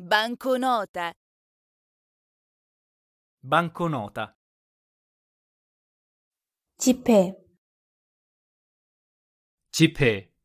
Banconota. Banconota. Cipè. Cipè.